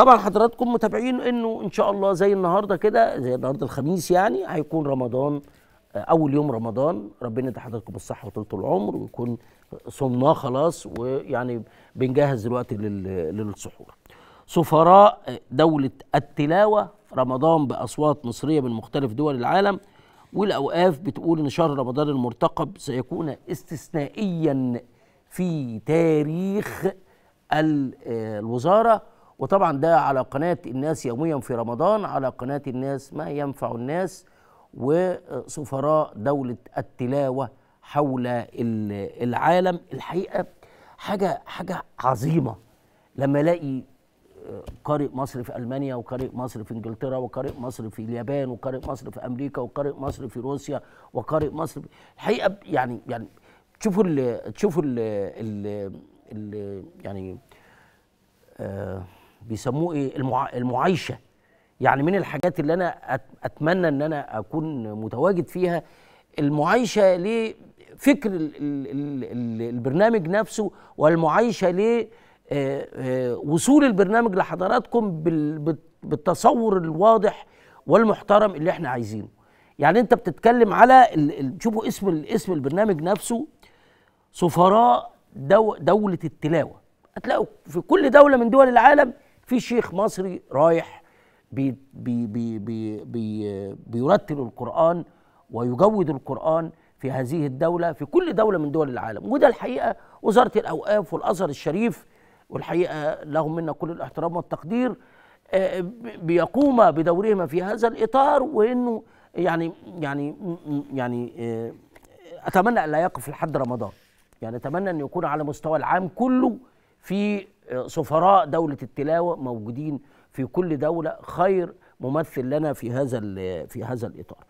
طبعا حضراتكم متابعين انه ان شاء الله زي النهارده كده زي النهارده الخميس يعني هيكون رمضان آه، اول يوم رمضان ربنا يدي حضراتكم الصحه وطولة العمر ويكون صمناه خلاص ويعني بنجهز دلوقتي للسحور سفراء دولة التلاوة رمضان بأصوات مصرية من مختلف دول العالم والأوقاف بتقول إن شهر رمضان المرتقب سيكون استثنائيا في تاريخ آه، الوزارة وطبعا ده على قناة الناس يوميا في رمضان على قناة الناس ما ينفع الناس وسفراء دولة التلاوة حول العالم الحقيقة حاجة حاجة عظيمة لما الاقي آه، قارئ مصر في المانيا وقارئ مصر في انجلترا وقارئ مصر في اليابان وقارئ مصر في امريكا وقارئ مصر في روسيا وقارئ في الحقيقه يعني يعني تشوفوا ال تشوفوا ال يعني آه بيسموه ايه المعايشه يعني من الحاجات اللي انا اتمنى ان انا اكون متواجد فيها المعايشه لفكر البرنامج نفسه والمعايشه ل آه، آه، وصول البرنامج لحضراتكم بالتصور الواضح والمحترم اللي احنا عايزينه يعني انت بتتكلم على شوفوا اسم اسم البرنامج نفسه سفراء دولة التلاوة هتلاقوا في كل دولة من دول العالم في شيخ مصري رايح بي بي بي بي بي بيرتل القرآن ويجود القرآن في هذه الدولة في كل دولة من دول العالم وده الحقيقة وزارة الأوقاف والأزهر الشريف والحقيقة لهم منا كل الاحترام والتقدير آه، بيقوم بدورهما في هذا الإطار وإنه يعني يعني يعني آه، أتمنى أن لا يقف لحد رمضان يعني أتمنى أن يكون على مستوى العام كله في سفراء دولة التلاوة موجودين في كل دولة خير ممثل لنا في هذا في هذا الإطار